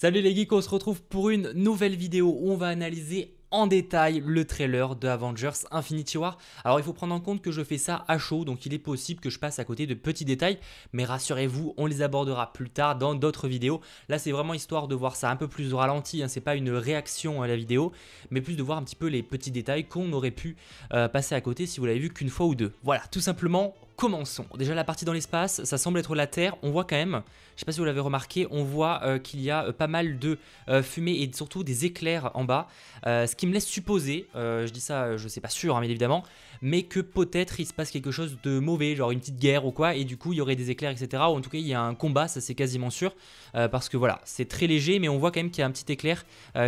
Salut les geeks, on se retrouve pour une nouvelle vidéo où on va analyser en détail le trailer de Avengers Infinity War. Alors il faut prendre en compte que je fais ça à chaud, donc il est possible que je passe à côté de petits détails, mais rassurez-vous, on les abordera plus tard dans d'autres vidéos. Là c'est vraiment histoire de voir ça un peu plus au ralenti, hein, c'est pas une réaction à la vidéo, mais plus de voir un petit peu les petits détails qu'on aurait pu euh, passer à côté si vous l'avez vu qu'une fois ou deux. Voilà, tout simplement, commençons. Déjà la partie dans l'espace, ça semble être la Terre, on voit quand même, je sais pas si vous l'avez remarqué, on voit euh, qu'il y a euh, pas mal de euh, fumée et surtout des éclairs en bas, ce qui me laisse supposer, je dis ça, je sais pas sûr mais hein, évidemment, mais que peut-être il se passe quelque chose de mauvais, genre une petite guerre ou quoi, et du coup il y aurait des éclairs, etc. Ou en tout cas il y a un combat, ça c'est quasiment sûr, parce que voilà, c'est très léger, mais on voit quand même qu'il y a un petit éclair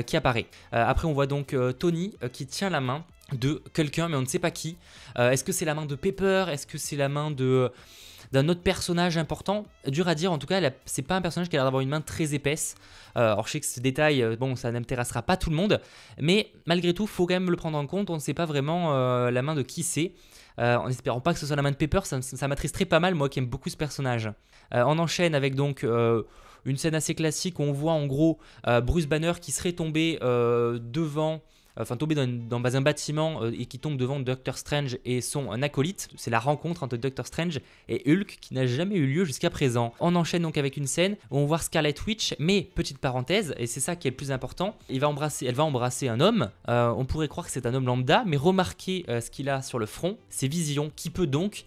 qui apparaît. après on voit donc Tony qui tient la main de quelqu'un, mais on ne sait pas qui. Euh, est-ce que c'est la main de Pepper Est-ce que c'est la main de euh, d'un autre personnage important Dur à dire, en tout cas, c'est pas un personnage qui a l'air d'avoir une main très épaisse. Euh, alors je sais que ce détail, euh, bon, ça n'intéressera pas tout le monde, mais malgré tout, faut quand même le prendre en compte. On ne sait pas vraiment la main de qui c'est. en espérant pas que ce soit la main de Pepper, ça, m'attriste très pas mal, moi qui aime beaucoup ce personnage. on enchaîne avec donc une scène assez classique où on voit en gros Bruce Banner qui serait tombé devant enfin tomber dans, un bâtiment euh, et qui tombe devant Doctor Strange et son acolyte. C'est la rencontre entre Doctor Strange et Hulk qui n'a jamais eu lieu jusqu'à présent. On enchaîne donc avec une scène où on voit Scarlet Witch, mais petite parenthèse, et c'est ça qui est le plus important, il va embrasser, elle va embrasser un homme. Euh, on pourrait croire que c'est un homme lambda, mais remarquez euh, ce qu'il a sur le front, c'est Vision qui peut donc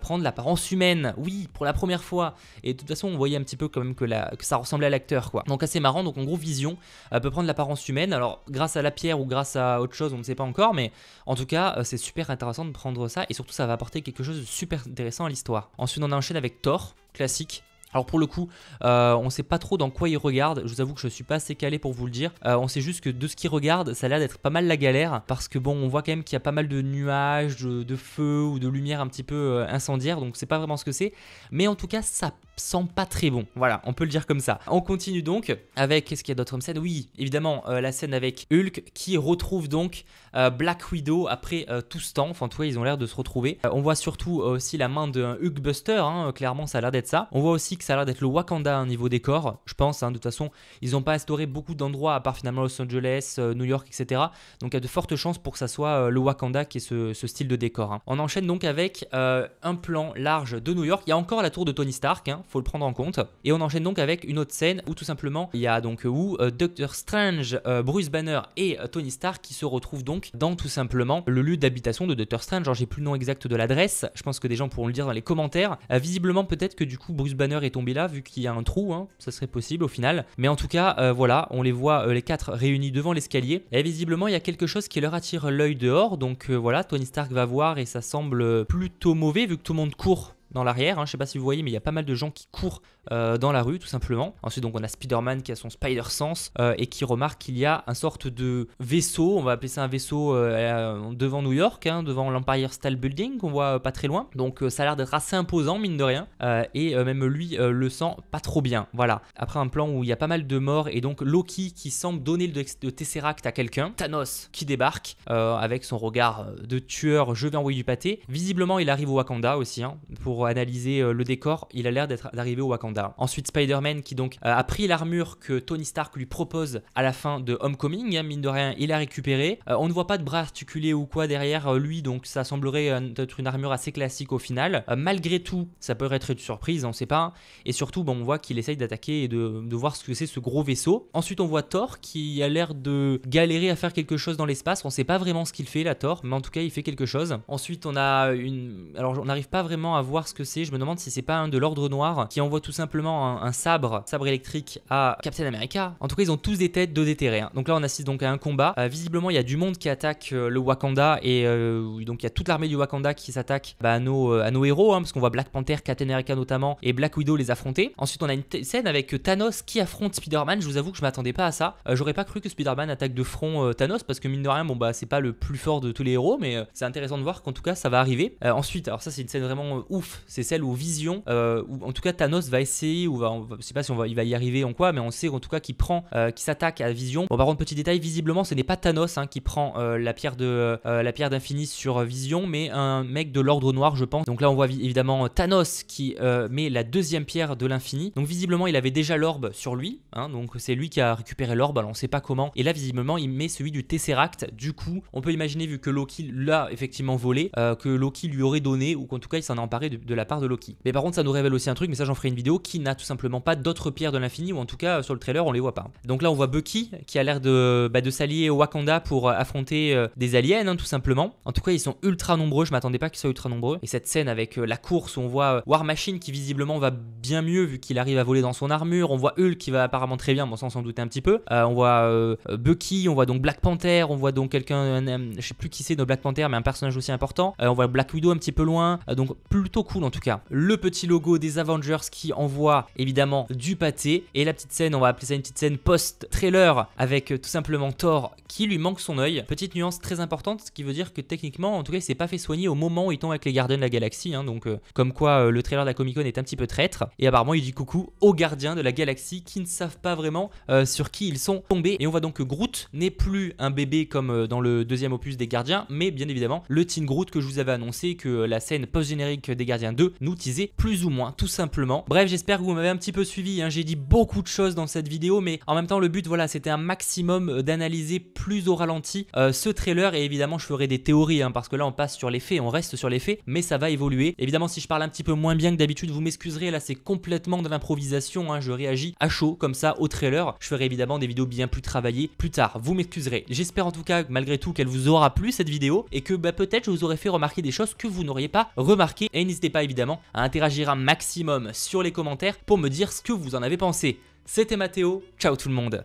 prendre l'apparence humaine. Oui, pour la première fois. Et de toute façon, on voyait un petit peu quand même que, la, que ça ressemblait à l'acteur, quoi. Donc assez marrant. Donc en gros, Vision peut prendre l'apparence humaine. Alors grâce à la pierre ou grâce à autre chose, on ne sait pas encore, mais en tout cas, euh, c'est super intéressant de prendre ça, et surtout, ça va apporter quelque chose de super intéressant à l'histoire. Ensuite, on enchaîne avec Thor, classique, alors pour le coup, On euh, on sait pas trop dans quoi il regarde, je vous avoue que je suis pas assez calé pour vous le dire, euh, on sait juste que de ce qu'il regarde, ça a l'air d'être pas mal la galère, parce que bon, on voit quand même qu'il y a pas mal de nuages, de, de, feu ou de lumière un petit peu incendiaire, donc c'est pas vraiment ce que c'est, mais en tout cas ça sent pas très bon. Voilà, on peut le dire comme ça. On continue donc avec, qu'est-ce qu'il y a d'autre comme scène Oui, évidemment, euh, la scène avec Hulk qui retrouve donc euh, Black Widow après euh, tout ce temps. Enfin, tu vois, ils ont l'air de se retrouver. on voit surtout aussi la main d'un Hulkbuster, hein, clairement, ça a l'air d'être ça. On voit aussi que ça a l'air d'être le Wakanda au niveau décor, je pense. Hein. de toute façon, ils n'ont pas instauré beaucoup d'endroits, à part finalement Los Angeles, New York, etc. Donc, il y a de fortes chances pour que ça soit le Wakanda qui est ce, style de décor. Hein. On enchaîne donc avec un plan large de New York. Il y a encore la tour de Tony Stark, faut le prendre en compte. Et on enchaîne donc avec une autre scène où tout simplement il y a donc euh, où euh, Dr. Strange, euh, Bruce Banner et Tony Stark qui se retrouvent donc dans tout simplement le lieu d'habitation de Doctor Strange. Genre j'ai plus le nom exact de l'adresse, je pense que des gens pourront le dire dans les commentaires. visiblement peut-être que du coup Bruce Banner est tombé là vu qu'il y a un trou, hein. ça serait possible au final. Mais en tout cas voilà, on les voit les quatre réunis devant l'escalier et visiblement il y a quelque chose qui leur attire l'œil dehors. Donc voilà, Tony Stark va voir et ça semble plutôt mauvais vu que tout le monde court dans l'arrière. Hein. Je sais pas si vous voyez, mais il y a pas mal de gens qui courent euh, dans la rue, tout simplement. Ensuite, donc, on a Spider-Man qui a son Spider-Sense euh, et qui remarque qu'il y a un sorte de vaisseau, on va appeler ça un vaisseau euh, devant New York, hein, devant l'Empire State Building, qu'on voit pas très loin. Donc, ça a l'air d'être assez imposant, mine de rien. et même lui le sent pas trop bien. Voilà. Après un plan où il y a pas mal de morts et donc Loki qui semble donner le, de Tesseract à quelqu'un, Thanos qui débarque avec son regard de tueur, je vais envoyer du pâté. Visiblement, il arrive au Wakanda aussi hein, pour analyser euh, le décor, il a l'air d'être d'arriver au Wakanda. Ensuite, Spider-Man qui donc euh, a pris l'armure que Tony Stark lui propose à la fin de Homecoming, hein, mine de rien, il l'a récupéré. Euh, on ne voit pas de bras articulés ou quoi derrière lui, donc ça semblerait être une armure assez classique au final. malgré tout, ça peut être une surprise, on sait pas. Et surtout, bon, on voit qu'il essaye d'attaquer et de, voir ce que c'est ce gros vaisseau. Ensuite, on voit Thor qui a l'air de galérer à faire quelque chose dans l'espace. On sait pas vraiment ce qu'il fait, la Thor, mais en tout cas, il fait quelque chose. Ensuite, on a une. Alors, on n'arrive pas vraiment à voir que c'est. Je me demande si c'est pas un de l'ordre noir qui envoie tout simplement un, sabre, sabre électrique à Captain America. En tout cas, ils ont tous des têtes, de déterré, hein. Donc là, on assiste donc à un combat. Euh, visiblement, il y a du monde qui attaque euh, le Wakanda et euh, donc il y a toute l'armée du Wakanda qui s'attaque bah, à, nos, héros, hein, parce qu'on voit Black Panther, Captain America notamment et Black Widow les affronter. Ensuite, on a une scène avec Thanos qui affronte Spider-Man. Je vous avoue que je m'attendais pas à ça. J'aurais pas cru que Spider-Man attaque de front Thanos parce que mine de rien, bon bah c'est pas le plus fort de tous les héros, mais c'est intéressant de voir qu'en tout cas ça va arriver. ensuite, alors ça c'est une scène vraiment ouf c'est celle où Vision, euh, ou en tout cas Thanos va essayer, ou je sais pas si va, il va y arriver en quoi, mais on sait en tout cas qu'il prend, euh, qu'il s'attaque à Vision. Bon par contre petit détail, visiblement ce n'est pas Thanos hein, qui prend euh, la pierre de la pierre d'infini sur Vision, mais un mec de l'ordre noir je pense. Donc là on voit évidemment Thanos qui met la deuxième pierre de l'infini. Donc visiblement il avait déjà l'orbe sur lui, hein, donc c'est lui qui a récupéré l'orbe, alors on sait pas comment. Et là visiblement il met celui du Tesseract. Du coup on peut imaginer vu que Loki l'a effectivement volé, que Loki lui aurait donné ou qu'en tout cas il s'en est emparé de, de la part de Loki. Mais par contre, ça nous révèle aussi un truc, mais ça j'en ferai une vidéo, qui n'a tout simplement pas d'autres pierres de l'infini, ou en tout cas sur le trailer on les voit pas. Donc là on voit Bucky qui a l'air de, bah, de s'allier au Wakanda pour euh, affronter euh, des aliens, hein, tout simplement. En tout cas, ils sont ultra nombreux, je m'attendais pas qu'ils soient ultra nombreux. Et cette scène avec euh, la course où on voit War Machine qui visiblement va bien mieux vu qu'il arrive à voler dans son armure, on voit Hulk qui va apparemment très bien, bon sans on s'en douter un petit peu. on voit Bucky, on voit donc Black Panther, on voit donc quelqu'un, je sais plus qui c'est de Black Panther, mais un personnage aussi important. on voit Black Widow un petit peu loin, donc plutôt cool en tout cas. Le petit logo des Avengers qui envoie évidemment du pâté et la petite scène, on va appeler ça une petite scène post-trailer avec euh, tout simplement Thor qui lui manque son œil. Petite nuance très importante, ce qui veut dire que techniquement, en tout cas, il s'est pas fait soigner au moment où il tombe avec les gardiens de la galaxie, hein. donc euh, comme quoi euh, le trailer de la Comic Con est un petit peu traître. Et apparemment, il dit coucou aux gardiens de la galaxie qui ne savent pas vraiment sur qui ils sont tombés. Et on voit donc que Groot n'est plus un bébé comme dans le deuxième opus des gardiens, mais bien évidemment le Teen Groot que je vous avais annoncé, que la scène post-générique des gardiens de nous teaser plus ou moins, tout simplement. Bref, j'espère que vous m'avez un petit peu suivi. Hein. J'ai dit beaucoup de choses dans cette vidéo, mais en même temps, le but, voilà, c'était un maximum euh, d'analyser plus au ralenti euh, ce trailer. Et évidemment, je ferai des théories, hein, parce que là, on passe sur les faits, on reste sur les faits, mais ça va évoluer. Évidemment, si je parle un petit peu moins bien que d'habitude, vous m'excuserez. Là, c'est complètement de l'improvisation. Hein. Je réagis à chaud, comme ça, au trailer. Je ferai évidemment des vidéos bien plus travaillées plus tard. Vous m'excuserez. J'espère en tout cas, malgré tout, qu'elle vous aura plu cette vidéo et que bah, peut-être je vous aurais fait remarquer des choses que vous n'auriez pas remarqué Et n'hésitez pas évidemment à interagir un maximum sur les commentaires pour me dire ce que vous en avez pensé. C'était Mathéo, ciao tout le monde